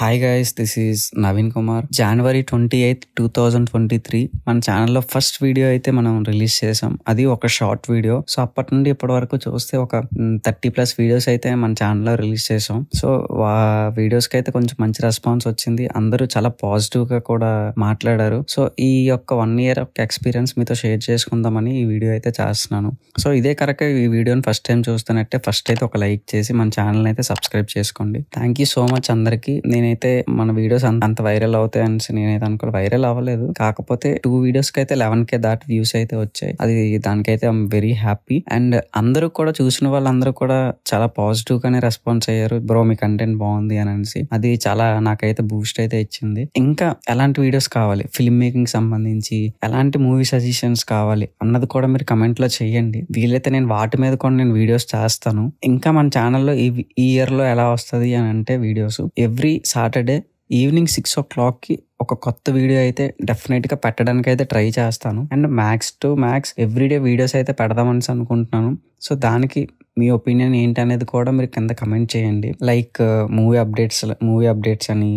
hi guys this is Naveen Kumar January twenty eighth two thousand twenty three మన ఛానల్లో first video అయితే మనం release చేసాం అది ఒక షార్ట్ వీడియో సో అప్పటి నుండి ఇప్పటి వరకు చూస్తే ఒక థర్టీ ప్లస్ వీడియోస్ అయితే మన ఛానల్లో రిలీజ్ చేసాం సో వీడియోస్కి అయితే కొంచెం మంచి రెస్పాన్స్ వచ్చింది అందరూ చాలా పాజిటివ్గా కూడా మాట్లాడారు సో ఈ యొక్క వన్ ఇయర్ యొక్క ఎక్స్పీరియన్స్ మీతో షేర్ చేసుకుందామని ఈ వీడియో అయితే చేస్తున్నాను సో ఇదే కరెక్ట్గా ఈ వీడియోని ఫస్ట్ టైం చూస్తున్నట్టే ఫస్ట్ అయితే ఒక లైక్ చేసి మన ఛానల్ని అయితే సబ్స్క్రైబ్ చేసుకోండి థ్యాంక్ యూ సో మచ్ అందరికీ నేను నేనైతే మన వీడియోస్ అంత వైరల్ అవుతాయి అనేసి నేనైతే అనుకో వైరల్ అవ్వలేదు కాకపోతే టూ వీడియోస్ కి అయితే లెవెన్ కే దాట్ వ్యూస్ అయితే వచ్చాయి అది దానికైతే ఐమ్ వెరీ హ్యాపీ అండ్ అందరూ కూడా చూసిన వాళ్ళందరూ కూడా చాలా పాజిటివ్ గానే రెస్పాన్స్ అయ్యారు బ్రో మీ కంటెంట్ బాగుంది అని అనేసి అది చాలా నాకైతే బూస్ట్ అయితే ఇచ్చింది ఇంకా ఎలాంటి వీడియోస్ కావాలి ఫిల్మ్ మేకింగ్ సంబంధించి ఎలాంటి మూవీ సజెషన్స్ కావాలి అన్నది కూడా మీరు కమెంట్ లో చేయండి వీలైతే నేను వాటి మీద కూడా నేను వీడియోస్ చేస్తాను ఇంకా మన ఛానల్లో ఈ ఇయర్ లో ఎలా వస్తుంది అని అంటే videos every Saturday evening six ఓ క్లాక్కి ఒక కొత్త వీడియో అయితే డెఫినెట్గా పెట్టడానికి అయితే ట్రై చేస్తాను and max to max everyday videos అయితే పెడదామని అనుకుంటున్నాను సో దానికి మీ ఒపీనియన్ ఏంటనేది కూడా మీరు కింద కమెంట్ చేయండి like movie updates movie updates అని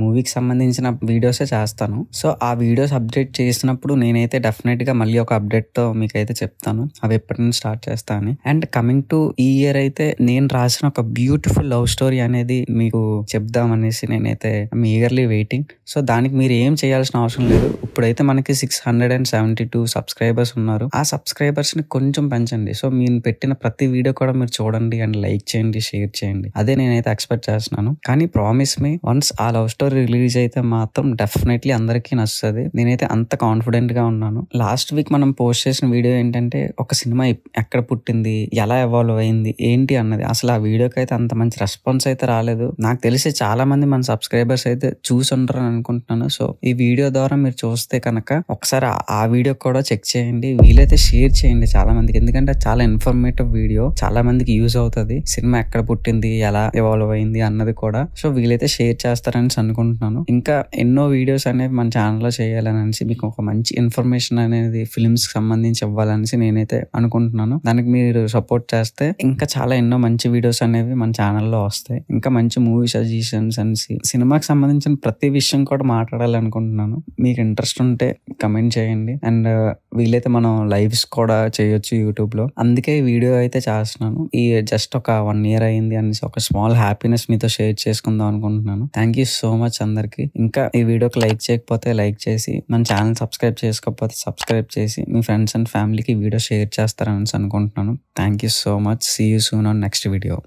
మూవీకి uh, సంబంధించిన వీడియోసే చేస్తాను సో ఆ వీడియోస్ అప్డేట్ చేసినప్పుడు నేనైతే డెఫినెట్గా మళ్ళీ ఒక అప్డేట్తో మీకైతే చెప్తాను అవి ఎప్పటి నుంచి స్టార్ట్ చేస్తాను అండ్ కమింగ్ టు ఈ ఇయర్ అయితే నేను రాసిన ఒక బ్యూటిఫుల్ లవ్ స్టోరీ అనేది మీకు చెప్దామనేసి నేనైతే మీ వెయిటింగ్ సో దానికి మీరు ఏం చేయాల్సిన అవసరం లేదు ఇప్పుడైతే మనకి six hundred and seventy two subscribers ఉన్నారు ఆ సబ్స్క్రైబర్స్ని కొంచెం పెంచండి సో మీరు పెట్టిన ప్రతి వీడియో వీడియో కూడా మీరు చూడండి అండ్ లైక్ చేయండి షేర్ చేయండి అదే నేనైతే ఎక్స్పెక్ట్ చేస్తున్నాను కానీ ప్రామిస్ మీ వన్స్ ఆ లవ్ స్టోరీ రిలీజ్ అయితే మాత్రం డెఫినెట్లీ అందరికీ నచ్చుతుంది నేనైతే అంత కాన్ఫిడెంట్ గా ఉన్నాను లాస్ట్ వీక్ మనం పోస్ట్ చేసిన వీడియో ఏంటంటే ఒక సినిమా ఎక్కడ పుట్టింది ఎలా ఎవాల్వ్ అయింది ఏంటి అన్నది అసలు ఆ వీడియోకి అయితే అంత మంచి రెస్పాన్స్ అయితే రాలేదు నాకు తెలిసి చాలా మంది మన సబ్స్క్రైబర్స్ అయితే చూసి ఉండరు అని అనుకుంటున్నాను సో ఈ వీడియో ద్వారా మీరు చూస్తే కనుక ఒకసారి ఆ వీడియో కూడా చెక్ చేయండి వీలైతే షేర్ చేయండి చాలా మందికి ఎందుకంటే చాలా ఇన్ఫర్మేటివ్ వీడియో చాలా మందికి యూజ్ అవుతుంది సినిమా ఎక్కడ పుట్టింది ఎలా ఇవాల్వ్ అయింది అన్నది కూడా సో వీలైతే షేర్ చేస్తారని అనుకుంటున్నాను ఇంకా ఎన్నో వీడియోస్ అనేవి మన ఛానల్లో చేయాలని అనేసి మీకు ఒక మంచి ఇన్ఫర్మేషన్ అనేది ఫిల్మ్స్ కి సంబంధించి ఇవ్వాలనేసి నేనైతే అనుకుంటున్నాను దానికి మీరు సపోర్ట్ చేస్తే ఇంకా చాలా ఎన్నో మంచి వీడియోస్ అనేవి మన ఛానల్లో వస్తాయి ఇంకా మంచి మూవీ సజెషన్స్ అనేసి సినిమాకి సంబంధించిన ప్రతి విషయం కూడా మాట్లాడాలనుకుంటున్నాను మీకు ఇంట్రెస్ట్ ఉంటే కమెంట్ చేయండి అండ్ వీలైతే మనం లైవ్స్ కూడా చేయొచ్చు యూట్యూబ్లో అందుకే ఈ వీడియో అయితే చాలా రాసినాను ఈ జస్ట్ ఒక వన్ ఇయర్ అయింది అనేసి ఒక స్మాల్ హ్యాపీనెస్ మీతో షేర్ చేసుకుందాం అనుకుంటున్నాను థ్యాంక్ యూ సో మచ్ అందరికి ఇంకా ఈ వీడియోకి లైక్ చేయకపోతే లైక్ చేసి మన ఛానల్ సబ్స్క్రైబ్ చేసుకోకపోతే సబ్స్క్రైబ్ చేసి మీ ఫ్రెండ్స్ అండ్ ఫ్యామిలీకి వీడియో షేర్ చేస్తారని అనుకుంటున్నాను thank you so much see you soon on next video